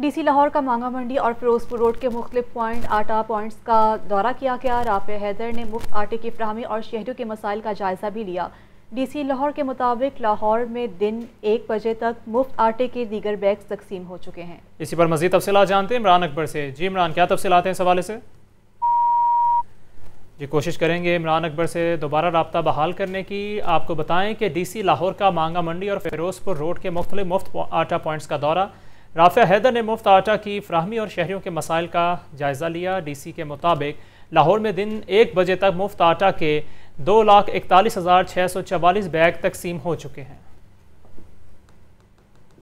DC Lahore का मांगा मंडी और फिरोजपुर रोड के मुख्त पॉइंट आटा पॉइंट्स का दौरा किया गया राफे हैदर ने मुफ्त आटे की फ्राहमी और शहरों के मसाइल का जायजा भी लिया डीसी लाहौर के मुताबिक लाहौर में दिन एक बजे तक मुफ्त आटे के दीगर बैग तकसीम हो चुके हैं इसी पर मजीद तफसी जानते हैं इमरान अकबर से जी इमरान क्या आते हैं इस हवाले से जी कोशिश करेंगे इमरान अकबर से दोबारा रबता बहाल करने की आपको बताएं कि डीसी लाहौर का मांगा मंडी और फिरोजपुर रोड के मुख्तलि मुफ्त आटा पॉइंट्स का दौरा राफिया हैदर ने मुफ्त आटा की फ्राहमी और शहरीों के मसाइल का जायज़ा लिया डीसी के मुताबिक लाहौर में दिन एक बजे तक मुफ्त आटा के दो लाख इकतालीस हज़ार छः सौ चवालीस बैग तकसीम हो चुके हैं